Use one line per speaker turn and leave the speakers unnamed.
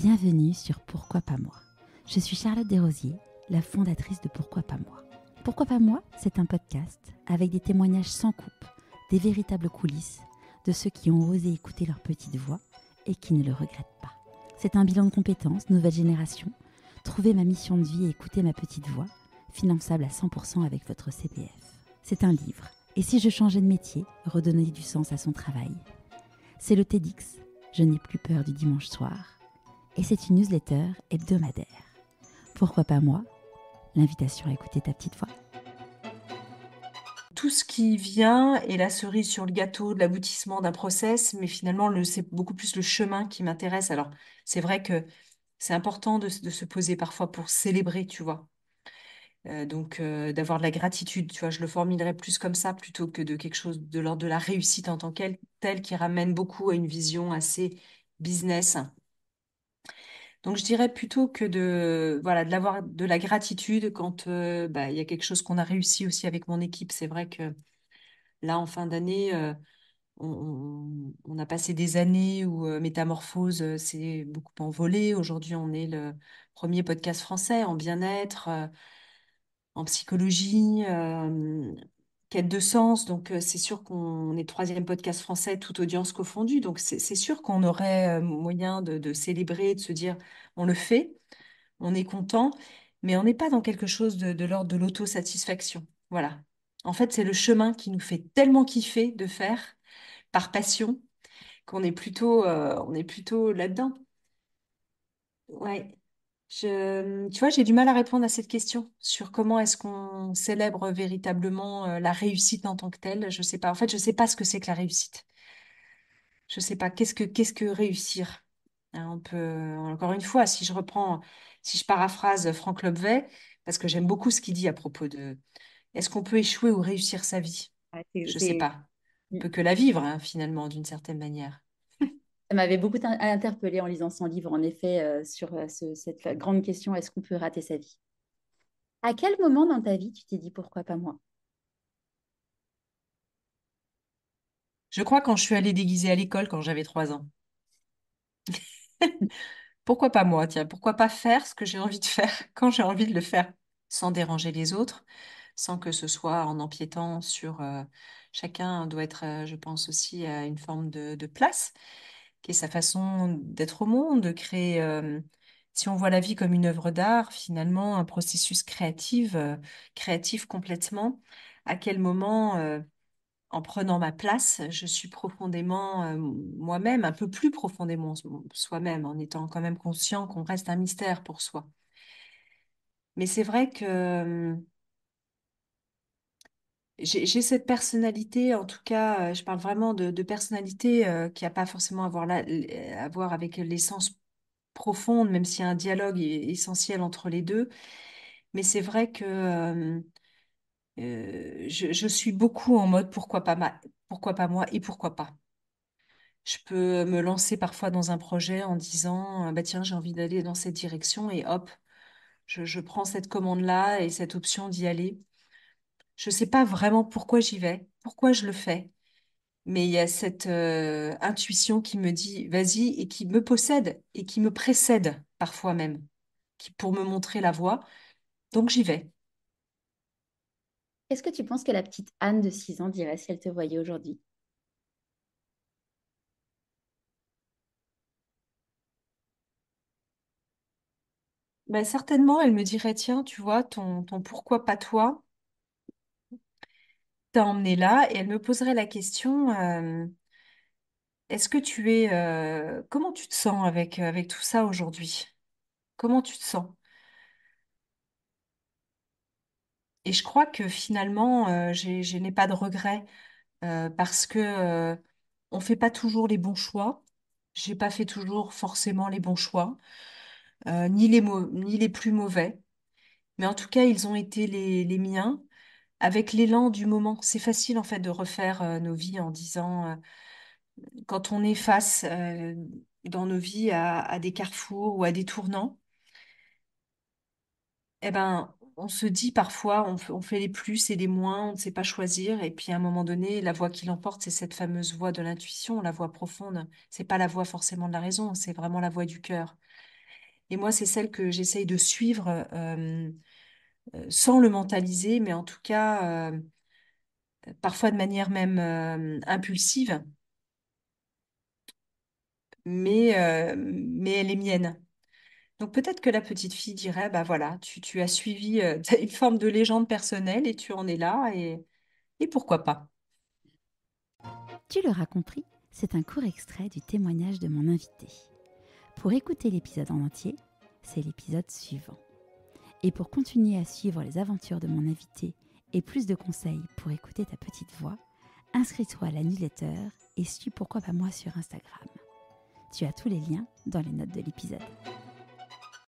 Bienvenue sur Pourquoi pas moi. Je suis Charlotte Desrosiers, la fondatrice de Pourquoi pas moi. Pourquoi pas moi, c'est un podcast avec des témoignages sans coupe, des véritables coulisses de ceux qui ont osé écouter leur petite voix et qui ne le regrettent pas. C'est un bilan de compétences, nouvelle génération, trouver ma mission de vie et écouter ma petite voix, finançable à 100% avec votre CPF. C'est un livre. Et si je changeais de métier, redonner du sens à son travail C'est le TEDx, Je n'ai plus peur du dimanche soir et c'est une newsletter hebdomadaire. Pourquoi pas moi L'invitation à écouter ta petite voix.
Tout ce qui vient est la cerise sur le gâteau de l'aboutissement d'un process, mais finalement, c'est beaucoup plus le chemin qui m'intéresse. Alors, c'est vrai que c'est important de, se poser parfois pour célébrer, tu vois. Euh, donc, euh, d'avoir de la gratitude, tu vois, je le formulerais plus comme ça plutôt que de quelque chose de l'ordre de la réussite en tant qu'elle, telle qui ramène beaucoup à une vision assez business donc je dirais plutôt que de voilà de l'avoir de la gratitude quand euh, bah, il y a quelque chose qu'on a réussi aussi avec mon équipe. C'est vrai que là en fin d'année, euh, on, a passé des années où euh, Métamorphose s'est beaucoup envolé. Aujourd'hui, on est le premier podcast français en bien-être, en psychologie quête de sens. Donc, euh, c'est sûr qu'on est troisième podcast français, toute audience confondue. Donc, c'est sûr qu'on aurait euh, moyen de, célébrer, de se dire on le fait, on est content, mais on n'est pas dans quelque chose de l'ordre de l'autosatisfaction. Voilà. En fait, c'est le chemin qui nous fait tellement kiffer de faire par passion qu'on est plutôt, euh, est plutôt là-dedans. Ouais tu vois, j'ai du mal à répondre à cette question sur comment est-ce qu'on célèbre véritablement euh, la réussite en tant que telle. Je sais pas. En fait, je sais pas ce que c'est que la réussite. Je sais pas. Qu'est-ce que qu'est-ce que réussir? Hein, on peut encore une fois, si je reprends, si je paraphrase Franck Lobvet, parce que j'aime beaucoup ce qu'il dit à propos de est-ce qu'on peut échouer ou réussir sa vie? Je ah, ne Je sais pas. Mm. On peut que la vivre hein, finalement d'une certaine manière. Elle m'avait beaucoup interpellée en lisant son
livre, en effet, euh, sur euh, cette grande question, est-ce qu'on peut rater sa vie À quel moment dans ta vie tu t'es dit, pourquoi pas moi
Je crois quand je suis allée déguisée à l'école quand j'avais trois ans. pourquoi pas moi Tiens, pourquoi pas faire ce que j'ai envie de faire quand j'ai envie de le faire, sans déranger les autres, sans que ce soit en empiétant sur... Euh, chacun doit être, je pense, aussi à une forme de place qui est sa façon d'être au monde, de créer. Euh, si on voit la vie comme une œuvre d'art, finalement, un processus créatif, euh, créatif complètement, à quel moment, euh, en prenant ma place, je suis profondément moi-même, un peu plus profondément soi-même, en étant quand même conscient qu'on reste un mystère pour soi. Mais c'est vrai que j'ai cette personnalité, en tout cas, euh, je parle vraiment de, personnalité euh, qui n'a pas forcément à voir, euh, à voir avec l'essence profonde, même s'il y a un dialogue e-, essentiel entre les deux. Mais c'est vrai que je, suis beaucoup en mode pourquoi pas, pourquoi pas moi et pourquoi pas. Je peux me lancer parfois dans un projet en disant bah tiens, j'ai envie d'aller dans cette direction et hop, je prends cette commande-là et cette option d'y aller. Je ne sais pas vraiment pourquoi j'y vais, pourquoi je le fais, mais il y a cette euh, intuition qui me dit vas-y et qui me possède et qui me précède parfois même, qui pour me montrer la voie. Donc j'y vais.
est ce que tu penses que la petite Anne de 6 ans dirait si elle te voyait aujourd'hui
Ben certainement, elle me dirait, tiens, tu vois, ton, ton pourquoi pas toi, t'a emmené là et elle me poserait la question, euh, est-ce que tu es, euh, comment tu te sens avec, euh, avec tout ça aujourd'hui? Comment tu te sens? Et je crois que finalement, je n'ai pas de regrets parce que on fait pas toujours les bons choix. J'ai pas fait toujours forcément les bons choix, ni les ni les plus mauvais. Mais en tout cas, ils ont été les, les miens avec l'élan du moment. C'est facile en fait de refaire euh, nos vies en disant, euh, quand on est face euh, dans nos vies à, des carrefours ou à des tournants, eh ben, on se dit parfois, on, fait les plus et les moins, on ne sait pas choisir, et puis à un moment donné, la voix qui l'emporte, c'est cette fameuse voix de l'intuition, la voix profonde. C'est pas la voix forcément de la raison, c'est vraiment la voix du cœur. Et moi, c'est celle que j'essaye de suivre euh, sans le mentaliser, mais en tout cas, euh, parfois de manière même euh, impulsive. Mais, mais elle est mienne. Donc peut-être que la petite fille dirait, bah voilà, tu, as suivi, une forme de légende personnelle et tu en es là, et, et pourquoi pas
Tu l'auras compris, c'est un court extrait du témoignage de mon invité. Pour écouter l'épisode en entier, c'est l'épisode suivant. Et pour continuer à suivre les aventures de mon invité et plus de conseils pour écouter ta petite voix, inscris-toi à la newsletter et suis pourquoi pas moi sur Instagram. Tu as tous les liens dans les notes de l'épisode.